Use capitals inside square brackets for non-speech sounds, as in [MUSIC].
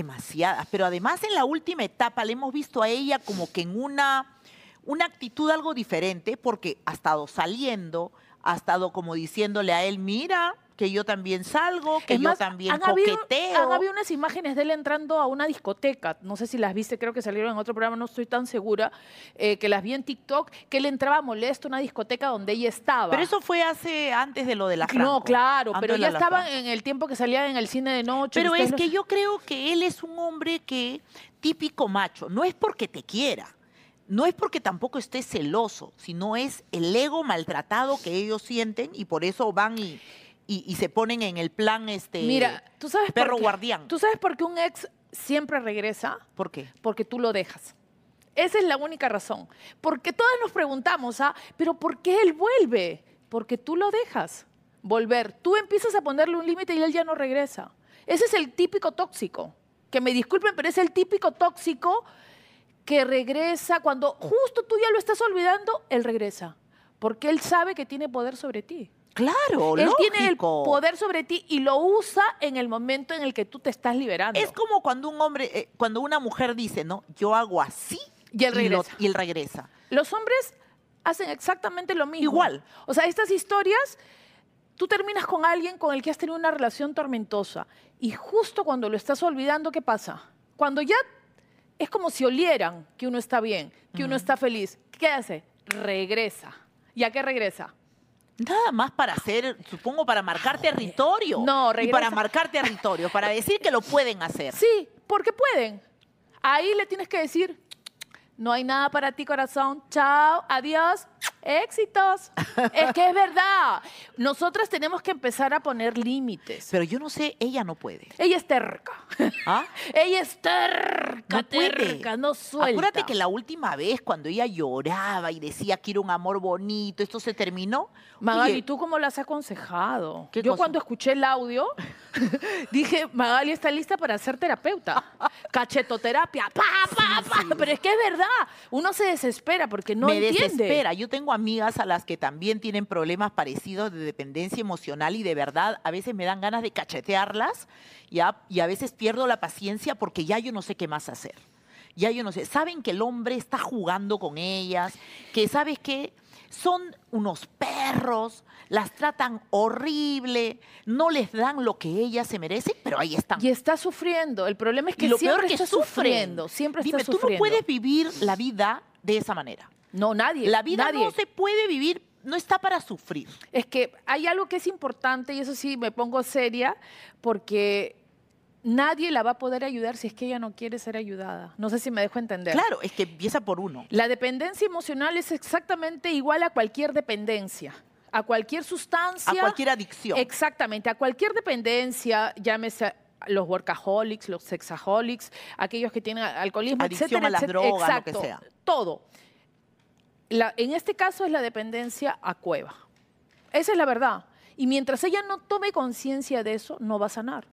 demasiadas, pero además en la última etapa le hemos visto a ella como que en una, una actitud algo diferente, porque ha estado saliendo, ha estado como diciéndole a él, mira, que yo también salgo, que yo también coqueteo. había unas imágenes de él entrando a una discoteca, no sé si las viste, creo que salieron en otro programa, no estoy tan segura, eh, que las vi en TikTok, que él entraba molesto a una discoteca donde ella estaba. Pero eso fue hace antes de lo de la No, claro, pero ya estaban en el tiempo que salía en el cine de noche. Pero es que yo creo que él es un hombre que típico macho, no es porque te quiera no es porque tampoco esté celoso, sino es el ego maltratado que ellos sienten y por eso van y y, se ponen en el plan este ¿tú sabes perro guardián. ¿Tú sabes por qué un ex siempre regresa? ¿Por qué? Porque tú lo dejas. Esa es la única razón. Porque todas nos preguntamos, ¿ah? ¿Pero por qué él vuelve? Porque tú lo dejas volver. Tú empiezas a ponerle un límite y él ya no regresa. Ese es el típico tóxico. Que me disculpen, pero es el típico tóxico que regresa cuando justo tú ya lo estás olvidando, él regresa. Porque él sabe que tiene poder sobre ti. Claro, Él tiene el poder sobre ti y lo usa en el momento en el que tú te estás liberando. Es como cuando un hombre, eh, cuando una mujer dice, ¿no? Yo hago así y él regresa. Y, él regresa. Los hombres hacen exactamente lo mismo. Igual. O sea, estas historias, tú terminas con alguien con el que has tenido una relación tormentosa y justo cuando lo estás olvidando, ¿qué pasa? Cuando ya es como si olieran que uno está bien, que uno está feliz, ¿qué hace? Regresa. ¿Y a qué regresa? Nada más para hacer, supongo, para marcar territorio. No, regresa. Y para marcar territorio, para decir que lo pueden hacer. Sí, porque pueden. Ahí le tienes que decir, no hay nada para ti, corazón. Chao, adiós, éxitos. es que es verdad. Nosotras tenemos que empezar a poner límites. Pero yo no sé, ella no puede. Ella es terca. ¿Ah? [LAUGHS] Ella es terca, no terca, no suelta. Acuérdate que la última vez cuando ella lloraba y decía que era un amor bonito, esto se terminó. Magali, ¿y tú cómo la has aconsejado? yo cuando escuché el audio, [LAUGHS] Dije, Magali está lista para ser terapeuta. [LAUGHS] Cachetoterapia. Pa, pa, pa. Pero es que es verdad. Uno se desespera porque no Me desespera. Yo tengo amigas a las que también tienen problemas parecidos de dependencia emocional y de verdad a veces me dan ganas de cachetearlas y a, veces pierdo la paciencia porque ya yo no sé qué más hacer ya yo no sé, saben que el hombre está jugando con ellas, que sabes que son unos perros, las tratan horrible, no les dan lo que ellas se merecen, pero ahí están. Y está sufriendo. El problema es que siempre está sufriendo. Siempre está Dime, tú no puedes vivir la vida de esa manera. No, nadie. La vida no se puede vivir no está para sufrir. Es que hay algo que es importante y eso sí me pongo seria porque nadie la va a poder ayudar si es que ella no quiere ser ayudada. No sé si me dejo entender. Claro, es que empieza por uno. La dependencia emocional es exactamente igual a cualquier dependencia. A cualquier sustancia. A cualquier adicción. Exactamente, a cualquier dependencia, llámese los workaholics, los sexaholics, aquellos que tienen alcoholismo, Adicción a las drogas, lo que sea. Todo. en este caso es la dependencia a cueva. Esa es la verdad. Y mientras ella no tome conciencia de eso, no va a sanar.